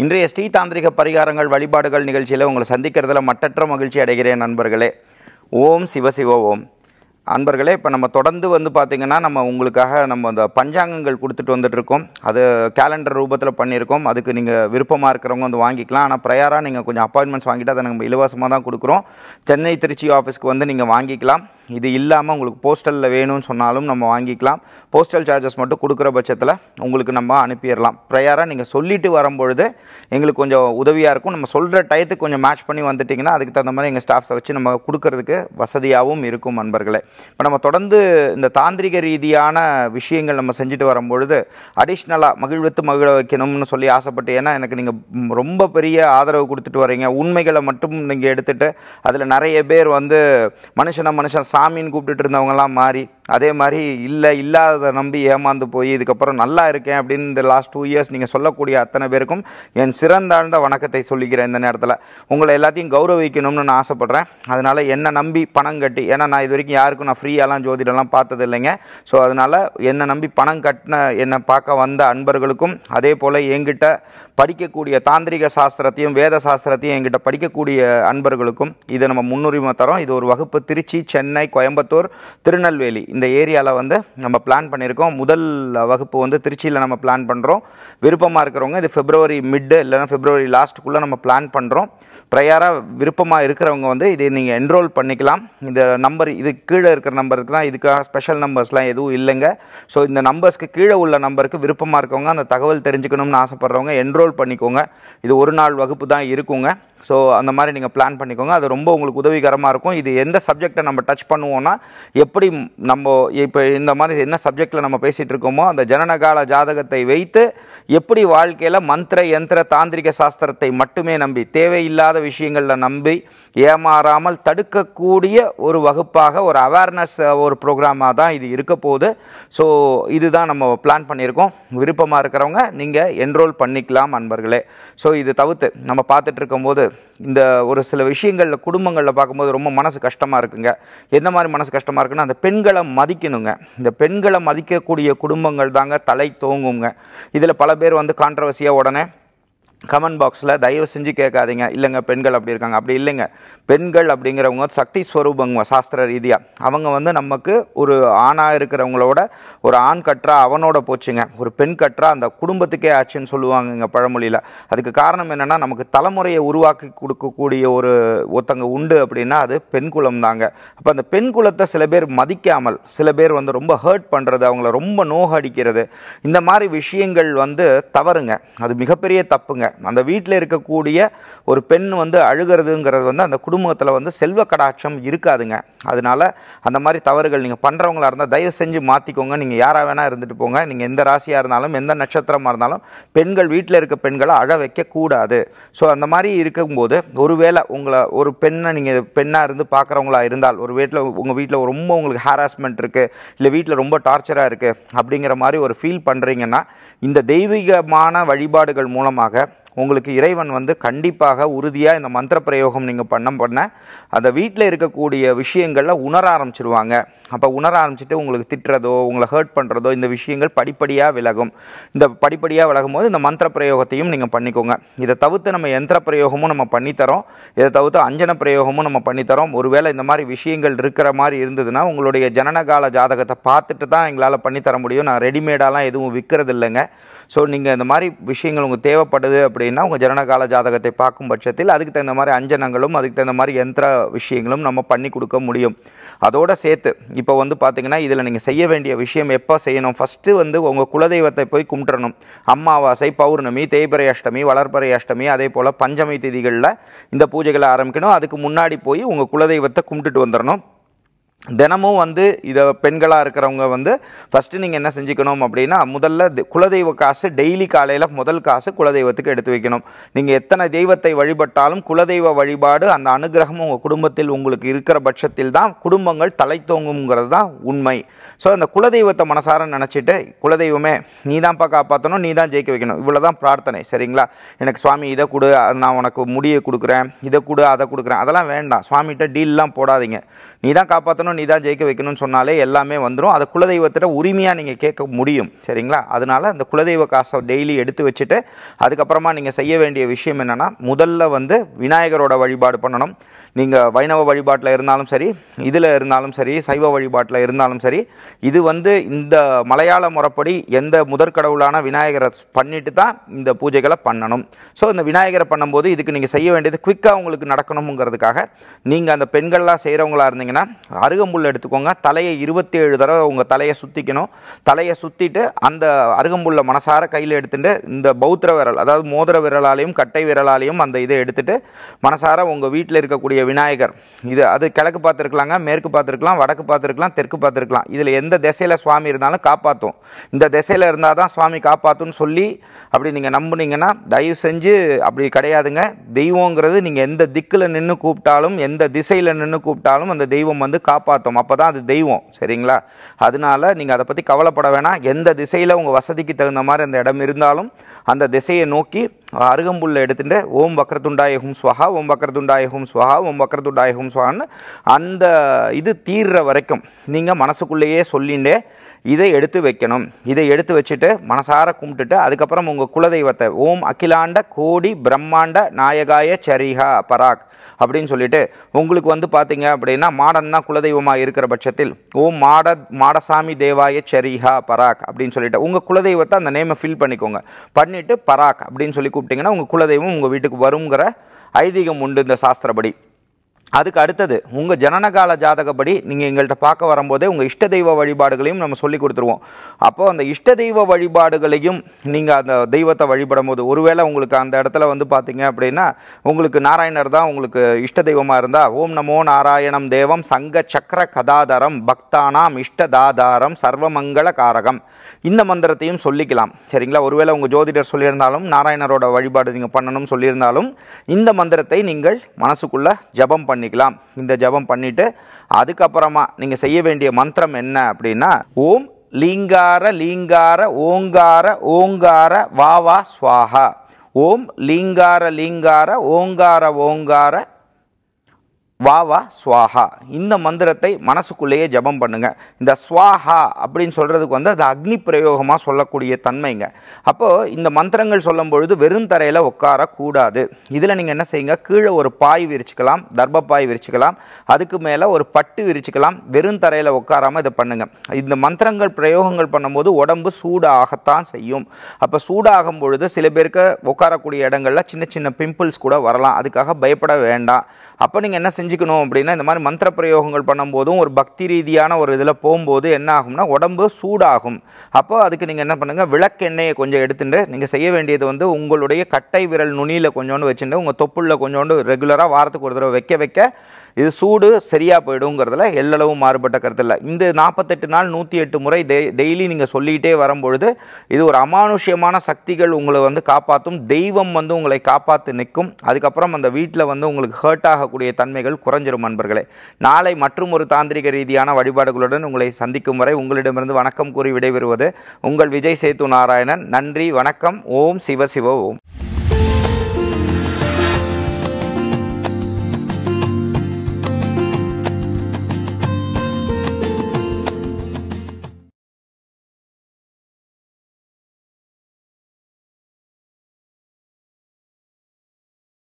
இன்றைய ஸ்ரீ தாந்திரிக பரிகாரங்கள் வழிபாடுகள் நிகழ்ச்சியில் உங்களை சந்திக்கிறதுல மட்டற்ற மகிழ்ச்சி அடைகிறேன் நண்பர்களே ஓம் சிவசிவ ஓம் அன்பர்களே இப்போ நம்ம தொடர்ந்து வந்து பார்த்திங்கன்னா நம்ம உங்களுக்காக நம்ம அந்த பஞ்சாங்கங்கள் கொடுத்துட்டு வந்துட்ருக்கோம் அது கேலண்டர் ரூபத்தில் பண்ணியிருக்கோம் அதுக்கு நீங்கள் விருப்பமாக இருக்கிறவங்க வந்து வாங்கிக்கலாம் ஆனால் ப்ரையராக நீங்கள் கொஞ்சம் அப்பாயின்மெண்ட்ஸ் வாங்கிட்டு அதை நம்ம இலவசமாக தான் கொடுக்குறோம் சென்னை திருச்சி ஆஃபீஸ்க்கு வந்து நீங்கள் வாங்கிக்கலாம் இது இல்லாமல் உங்களுக்கு போஸ்டலில் வேணும்னு சொன்னாலும் நம்ம வாங்கிக்கலாம் போஸ்டல் சார்ஜஸ் மட்டும் கொடுக்குற பட்சத்தில் உங்களுக்கு நம்ம அனுப்பிடலாம் ப்ரையராக நீங்கள் சொல்லிவிட்டு வரும்பொழுது எங்களுக்கு கொஞ்சம் உதவியாக இருக்கும் நம்ம சொல்கிற டயத்துக்கு கொஞ்சம் மேட்ச் பண்ணி வந்துட்டிங்கன்னா அதுக்கு தகுந்த மாதிரி எங்கள் ஸ்டாஃப்ஸை வச்சு நம்ம கொடுக்கறதுக்கு வசதியாகவும் இருக்கும் நண்பர்களே இப்போ நம்ம தொடர்ந்து இந்த தாந்திரிக ரீதியான விஷயங்கள் நம்ம செஞ்சுட்டு வரும்பொழுது அடிஷ்னலாக மகிழ்வித்து மகிழ வைக்கணும்னு சொல்லி ஆசைப்பட்டு ஏன்னா எனக்கு நீங்கள் ரொம்ப பெரிய ஆதரவு கொடுத்துட்டு வரீங்க உண்மைகளை மட்டும் நீங்கள் எடுத்துகிட்டு அதில் நிறைய பேர் வந்து மனுஷனை மனுஷன் சாமின்னு கூப்பிட்டுட்டு இருந்தவங்கலாம் மாறி அதே மாதிரி இல்லை இல்லாததை நம்பி ஏமாந்து போய் இதுக்கப்புறம் நல்லா இருக்கேன் அப்படின்னு இந்த லாஸ்ட் டூ இயர்ஸ் நீங்கள் சொல்லக்கூடிய அத்தனை பேருக்கும் என் சிறந்தாழ்ந்த வணக்கத்தை சொல்லிக்கிறேன் இந்த நேரத்தில் உங்களை எல்லாத்தையும் கௌரவிக்கணும்னு நான் ஆசைப்பட்றேன் அதனால் என்னை நம்பி பணம் கட்டி ஏன்னா நான் இது வரைக்கும் யாருக்கும் நான் ஃப்ரீயாலாம் ஜோதிடலாம் பார்த்தது இல்லைங்க ஸோ அதனால் என்னை நம்பி பணம் கட்டின என்னை பார்க்க வந்த அன்பர்களுக்கும் அதே போல் என்கிட்ட படிக்கக்கூடிய தாந்திரிக சாஸ்திரத்தையும் வேத சாஸ்திரத்தையும் என்கிட்ட படிக்கக்கூடிய அன்பர்களுக்கும் இதை நம்ம முன்னுரிமை தரோம் இது ஒரு வகுப்பு திருச்சி சென்னை கோயம்புத்தூர் திருநெல்வேலி இந்த ஏரியாவில் வந்து நம்ம பிளான் பண்ணியிருக்கோம் முதல் வகுப்பு வந்து திருச்சியில் நம்ம பிளான் பண்ணுறோம் விருப்பமாக இருக்கிறவங்க இது ஃபிப்ரவரி மிட்டு இல்லைனா ஃபிப்ரவரி லாஸ்ட்டுக்குள்ளே நம்ம பிளான் பண்ணுறோம் ப்ரையராக விருப்பமாக இருக்கிறவங்க வந்து இது நீங்கள் என்ரோல் பண்ணிக்கலாம் இந்த நம்பர் இது கீழே இருக்கிற நம்பருக்கு தான் இதுக்காக ஸ்பெஷல் நம்பர்ஸ்லாம் எதுவும் இல்லைங்க ஸோ இந்த நம்பர்ஸ்க்கு கீழே உள்ள நம்பருக்கு விருப்பமாக இருக்கவங்க அந்த தகவல் தெரிஞ்சுக்கணும்னு ஆசைப்பட்றவங்க என்ரோல் பண்ணிக்கோங்க இது ஒரு நாள் வகுப்பு தான் இருக்குங்க ஸோ அந்த மாதிரி நீங்கள் பிளான் பண்ணிக்கோங்க அது ரொம்ப உங்களுக்கு உதவிகரமாக இருக்கும் இது எந்த சப்ஜெக்டை நம்ம டச் பண்ணுவோன்னா எப்படி நம்ம இப்போ இந்த மாதிரி என்ன சப்ஜெக்டில் நம்ம பேசிகிட்டு இருக்கோமோ அந்த ஜனனகால ஜாதகத்தை வைத்து எப்படி வாழ்க்கையில் மந்திர யந்திர தாந்திரிக சாஸ்திரத்தை மட்டுமே நம்பி தேவையில்லாத விஷயங்களில் நம்பி ஏமாறாமல் தடுக்கக்கூடிய ஒரு வகுப்பாக ஒரு அவேர்னஸ் ஒரு ப்ரோக்ராமாக தான் இது இருக்க போகுது ஸோ இதுதான் நம்ம பிளான் பண்ணியிருக்கோம் விருப்பமாக இருக்கிறவங்க நீங்கள் என்ரோல் பண்ணிக்கலாம் அன்பர்களே ஸோ இது தவிர்த்து நம்ம பார்த்துட்டு இருக்கும்போது இந்த ஒரு சில விஷயங்களில் குடும்பங்களில் பார்க்கும்போது ரொம்ப மனசு கஷ்டமாக இருக்குங்க எந்த மாதிரி மனசு கஷ்டமாக இருக்குன்னா அந்த பெண்களை மதிக்கணுங்க இந்த பெண்களை மதிக்கக்கூடிய குடும்பங்கள் தாங்க தலை தோங்குங்க இதில் பல பேர் வந்து கான்ட்ரவர்சியாக உடனே கமெண்ட் பாக்ஸில் தயவு செஞ்சு கேட்காதீங்க இல்லைங்க பெண்கள் அப்படி இருக்காங்க அப்படி இல்லைங்க பெண்கள் அப்படிங்கிறவங்க சக்தி ஸ்வரூபங்க சாஸ்திர ரீதியாக அவங்க வந்து நமக்கு ஒரு ஆணாக இருக்கிறவங்களோட ஒரு ஆண் கற்றா அவனோட போச்சுங்க ஒரு பெண் கற்றா அந்த குடும்பத்துக்கே ஆச்சுன்னு சொல்லுவாங்கங்க பழமொழியில் அதுக்கு காரணம் என்னென்னா நமக்கு தலைமுறையை உருவாக்கி கொடுக்கக்கூடிய ஒரு ஒருத்தங்க உண்டு அப்படின்னா அது பெண் குலம் தாங்க அப்போ அந்த பெண் குலத்தை சில பேர் மதிக்காமல் சில பேர் வந்து ரொம்ப ஹர்ட் பண்ணுறது அவங்கள ரொம்ப நோகடிக்கிறது இந்த மாதிரி விஷயங்கள் வந்து தவறுங்க அது மிகப்பெரிய தப்புங்க அந்த வீட்டில் இருக்கக்கூடிய ஒரு பெண் வந்து அழுகிறதுங்கிறது வந்து அந்த குடும்பத்தில் வந்து செல்வ கடாட்சம் இருக்காதுங்க அதனால் அந்த மாதிரி தவறுகள் நீங்கள் பண்ணுறவங்களா இருந்தால் தயவு செஞ்சு மாற்றிக்கோங்க நீங்கள் யாராக வேணால் இருந்துட்டு போங்க நீங்கள் எந்த ராசியாக இருந்தாலும் எந்த நட்சத்திரமாக இருந்தாலும் பெண்கள் வீட்டில் இருக்க பெண்களை அழ வைக்கக்கூடாது ஸோ அந்த மாதிரி இருக்கும்போது ஒருவேளை உங்களை ஒரு பெண்ணை நீங்கள் பெண்ணாக இருந்து பார்க்குறவங்களா இருந்தால் ஒரு வீட்டில் உங்கள் வீட்டில் ரொம்ப உங்களுக்கு ஹாராஸ்மெண்ட் இருக்குது இல்லை வீட்டில் ரொம்ப டார்ச்சராக இருக்குது அப்படிங்கிற மாதிரி ஒரு ஃபீல் பண்ணுறீங்கன்னா இந்த தெய்வீகமான வழிபாடுகள் மூலமாக உங்களுக்கு இறைவன் வந்து கண்டிப்பாக உறுதியாக இந்த மந்திர பிரயோகம் நீங்கள் பண்ண பண்ண அந்த வீட்டில் இருக்கக்கூடிய விஷயங்களில் உணர ஆரம்பிச்சிருவாங்க அப்போ உணர ஆரம்பிச்சுட்டு உங்களுக்கு திட்டுறதோ உங்களை ஹர்ட் பண்ணுறதோ இந்த விஷயங்கள் படிப்படியாக விலகும் இந்த படிப்படியாக விலகும் போது இந்த மந்திர பிரயோகத்தையும் நீங்கள் பண்ணிக்கோங்க இதை தவிர்த்து நம்ம எந்திர பிரயோகமும் நம்ம பண்ணித்தரோம் இதை தவிர்த்து அஞ்சன பிரயோகமும் நம்ம பண்ணித்தரோம் ஒருவேளை இந்த மாதிரி விஷயங்கள் இருக்கிற மாதிரி இருந்ததுன்னா உங்களுடைய ஜனனகால ஜாதகத்தை பார்த்துட்டு தான் எங்களால் பண்ணித்தர முடியும் நான் ரெடிமேடாலாம் எதுவும் விற்கிறது இல்லைங்க ஸோ நீங்கள் இந்த மாதிரி விஷயங்கள் உங்களுக்கு தேவைப்படுது அப்படின்னா உங்கள் ஜனனகால ஜாதகத்தை பார்க்கும் பட்சத்தில் அதுக்கு தகுந்த மாதிரி அஞ்சனங்களும் அதுக்கு தகுந்த மாதிரி எந்திர விஷயங்களும் நம்ம பண்ணி கொடுக்க முடியும் அதோடு சேர்த்து இப்போ வந்து பார்த்திங்கன்னா இதில் நீங்கள் செய்ய வேண்டிய விஷயம் எப்போ செய்யணும் ஃபஸ்ட்டு வந்து உங்கள் குலதெய்வத்தை போய் கும்பிட்றணும் அம்மாவாசை பௌர்ணமி தேய்பிரை அஷ்டமி வளர்ப்பறை அஷ்டமி அதே போல் பஞ்சமி திதிகளில் இந்த பூஜைகளை ஆரம்பிக்கணும் அதுக்கு முன்னாடி போய் உங்கள் குலதெய்வத்தை கும்பிட்டுட்டு வந்துடணும் தினமும் வந்து இதை பெண்களாக இருக்கிறவங்க வந்து ஃபஸ்ட்டு நீங்கள் என்ன செஞ்சுக்கணும் அப்படின்னா முதல்ல குலதெய்வ காசு டெய்லி காலையில் முதல் காசு குலதெய்வத்துக்கு எடுத்து வைக்கணும் நீங்கள் எத்தனை தெய்வத்தை வழிபட்டாலும் குலதெய்வ வழிபாடு அந்த அனுகிரகம் உங்கள் குடும்பத்தில் உங்களுக்கு இருக்கிற பட்சத்தில் தான் குடும்பங்கள் தலை தோங்குங்கிறது தான் உண்மை ஸோ அந்த குலதெய்வத்தை மனசார நினச்சிட்டு குலதெய்வமே நீ பார்க்க காப்பாற்றணும் நீ தான் ஜெயிக்க வைக்கணும் இவ்வளோ தான் பிரார்த்தனை சரிங்களா எனக்கு சுவாமி இதை கொடு நான் உனக்கு முடியை கொடுக்குறேன் இதை கொடு அதை கொடுக்குறேன் அதெல்லாம் வேண்டாம் சுவாமிகிட்ட டீல்லாம் போடாதீங்க நீ தான் காப்பாற்றணும் வைக்கணும் நீ தான் ஜெயிக்க வைக்கணும்னு சொன்னாலே எல்லாமே வந்துடும் அதை குலதெய்வத்திட்ட உரிமையாக நீங்கள் கேட்க முடியும் சரிங்களா அதனால் அந்த குலதெய்வ காசை டெய்லி எடுத்து வச்சுட்டு அதுக்கப்புறமா நீங்கள் செய்ய வேண்டிய விஷயம் என்னென்னா முதல்ல வந்து விநாயகரோட வழிபாடு பண்ணணும் நீங்கள் வைணவ வழிபாட்டில் இருந்தாலும் சரி இதில் இருந்தாலும் சரி சைவ வழிபாட்டில் இருந்தாலும் சரி இது வந்து இந்த மலையாள முறைப்படி எந்த முதற்கடவுளான விநாயகரை பண்ணிட்டு தான் இந்த பூஜைகளை பண்ணணும் ஸோ இந்த விநாயகரை பண்ணும்போது இதுக்கு நீங்கள் செய்ய வேண்டியது குவிக்காக உங்களுக்கு நடக்கணுங்கிறதுக்காக நீங்கள் அந்த பெண்கள்லாம் செய்கிறவங்களா இருந்தீங்கன்னா அருக அருகம்புல் எடுத்துக்கோங்க தலையை இருபத்தி ஏழு தடவை உங்கள் தலையை சுற்றிக்கணும் தலையை சுற்றிட்டு அந்த அருகம்புல்லை மனசார கையில் எடுத்துட்டு இந்த பௌத்திர விரல் அதாவது மோதிர விரலாலையும் கட்டை விரலாலையும் அந்த இதை எடுத்துகிட்டு மனசார உங்கள் வீட்டில் இருக்கக்கூடிய விநாயகர் இது அது கிழக்கு பார்த்துருக்கலாங்க மேற்கு பார்த்துருக்கலாம் வடக்கு பார்த்துருக்கலாம் தெற்கு பார்த்துருக்கலாம் இதில் எந்த திசையில் சுவாமி இருந்தாலும் காப்பாற்றும் இந்த திசையில் இருந்தால் தான் சுவாமி காப்பாற்றும்னு சொல்லி அப்படி நீங்கள் நம்புனீங்கன்னா தயவு செஞ்சு அப்படி கிடையாதுங்க தெய்வங்கிறது நீங்கள் எந்த திக்கில் நின்று கூப்பிட்டாலும் எந்த திசையில் நின்று கூப்பிட்டாலும் அந்த தெய்வம் வந்து காப்பா காப்பாற்றும் அப்போ தான் அது தெய்வம் சரிங்களா அதனால நீங்கள் அதை பற்றி கவலைப்பட வேணாம் எந்த திசையில் உங்கள் வசதிக்கு தகுந்த மாதிரி அந்த இடம் இருந்தாலும் அந்த திசையை நோக்கி அருகம்புல்ல எடுத்துட்டு ஓம் வக்கரத்துண்டாய ஹும் ஸ்வஹா ஓம் வக்கரத்துண்டாய ஹும் ஸ்வஹா ஓம் வக்கரத்துண்டாய ஹும் ஸ்வஹான்னு அந்த இது தீர்ற வரைக்கும் நீங்கள் மனசுக்குள்ளேயே சொல்லிண்டே இதை எடுத்து வைக்கணும் இதை எடுத்து வச்சுட்டு மனசார கும்பிட்டுட்டு அதுக்கப்புறம் உங்கள் குலதெய்வத்தை ஓம் அகிலாண்ட கோடி பிரம்மாண்ட நாயகாய சரிஹா பராக் அப்படின்னு சொல்லிட்டு உங்களுக்கு வந்து பார்த்தீங்க அப்படின்னா மாடன் தான் குலதெய்வமாக இருக்கிற பட்சத்தில் ஓம் மாட மாடசாமி தேவாய சரிஹா பராக் அப்படின்னு சொல்லிட்டு உங்கள் குலதெய்வத்தை அந்த நேமை ஃபில் பண்ணிக்கோங்க பண்ணிவிட்டு பராக் அப்படின்னு சொல்லி கூப்பிட்டீங்கன்னா உங்கள் குலதெய்வம் உங்கள் வீட்டுக்கு வருங்கிற ஐதீகம் உண்டு இந்த சாஸ்திரப்படி அதுக்கு அடுத்தது உங்கள் ஜனனகால ஜாதகப்படி நீங்கள் எங்கள்கிட்ட பார்க்க வரும்போதே உங்கள் இஷ்ட தெய்வ வழிபாடுகளையும் நம்ம சொல்லி கொடுத்துருவோம் அப்போது அந்த இஷ்ட தெய்வ வழிபாடுகளையும் நீங்கள் அந்த தெய்வத்தை வழிபடும் போது ஒருவேளை உங்களுக்கு அந்த இடத்துல வந்து பார்த்தீங்க அப்படின்னா உங்களுக்கு நாராயணர் தான் உங்களுக்கு இஷ்ட தெய்வமாக இருந்தால் ஓம் நமோ நாராயணம் தேவம் சங்க சக்கர கதாதாரம் பக்தானாம் இஷ்டதாதாரம் சர்வமங்கள காரகம் இந்த மந்திரத்தையும் சொல்லிக்கலாம் சரிங்களா ஒருவேளை உங்கள் ஜோதிடர் சொல்லியிருந்தாலும் நாராயணரோட வழிபாடு நீங்கள் பண்ணணும்னு சொல்லியிருந்தாலும் இந்த மந்திரத்தை நீங்கள் மனசுக்குள்ளே ஜபம் பண்ணி பண்ணிக்கலாம் இந்த ஜபம் பண்ணிட்டு அதுக்கப்புறமா நீங்க செய்ய வேண்டிய மந்திரம் என்ன அப்படின்னா ஓம் லீங்கார லீங்கார ஓங்கார ஓங்கார வாவா ஸ்வாஹா ஓம் லீங்கார லீங்கார ஓங்கார ஓங்கார வா வா ஸ்வாஹா இந்த மந்திரத்தை மனசுக்குள்ளேயே ஜபம் பண்ணுங்கள் இந்த ஸ்வாஹா அப்படின்னு சொல்கிறதுக்கு வந்து அது அக்னி பிரயோகமாக சொல்லக்கூடிய தன்மைங்க அப்போது இந்த மந்திரங்கள் சொல்லும் பொழுது வெறும் தரையில் உட்காரக்கூடாது இதில் நீங்கள் என்ன செய்யுங்க கீழே ஒரு பாய் விரிச்சுக்கலாம் தர்ப பாய் விரிச்சுக்கலாம் அதுக்கு மேலே ஒரு பட்டு விரிச்சுக்கலாம் வெறும் தரையில் உட்காராமல் இதை பண்ணுங்கள் இந்த மந்திரங்கள் பிரயோகங்கள் பண்ணும்போது உடம்பு சூடாகத்தான் செய்யும் அப்போ சூடாகும் பொழுது சில பேருக்கு உட்காரக்கூடிய இடங்களில் சின்ன சின்ன பிம்பிள்ஸ் கூட வரலாம் அதுக்காக பயப்பட வேண்டாம் அப்போ நீங்கள் என்ன செஞ்சு தெரிஞ்சுக்கணும் அப்படின்னா இந்த மாதிரி மந்திர பிரயோகங்கள் பண்ணும்போதும் ஒரு பக்தி ரீதியான ஒரு இதில் போகும்போது என்ன ஆகும்னா உடம்பு சூடாகும் அப்போது அதுக்கு நீங்கள் என்ன பண்ணுங்கள் விளக்கெண்ணெயை கொஞ்சம் எடுத்துட்டு நீங்கள் செய்ய வேண்டியது வந்து உங்களுடைய கட்டை விரல் நுனியில் கொஞ்சோண்டு வச்சுட்டு உங்கள் தொப்புளில் கொஞ்சோண்டு ரெகுலராக வாரத்துக்கு ஒரு தடவை வைக்க வைக்க இது சூடு சரியாக போயிடுங்கிறதுல எல்லளவும் மாறுபட்ட கருத்தில் இந்த நாற்பத்தெட்டு நாள் நூற்றி எட்டு முறை டெய் டெய்லி நீங்கள் சொல்லிகிட்டே வரும்பொழுது இது ஒரு அமானுஷ்யமான சக்திகள் உங்களை வந்து காப்பாற்றும் தெய்வம் வந்து உங்களை காப்பாற்றி நிற்கும் அதுக்கப்புறம் அந்த வீட்டில் வந்து உங்களுக்கு ஹர்ட் ஆகக்கூடிய தன்மைகள் குறைஞ்சிரும் நண்பர்களே நாளை மற்றும் ஒரு தாந்திரிக ரீதியான வழிபாடுகளுடன் உங்களை சந்திக்கும் வரை உங்களிடமிருந்து வணக்கம் கூறி விடைபெறுவது உங்கள் விஜய் சேத்து நாராயணன் நன்றி வணக்கம் ஓம் சிவ சிவ ஓம்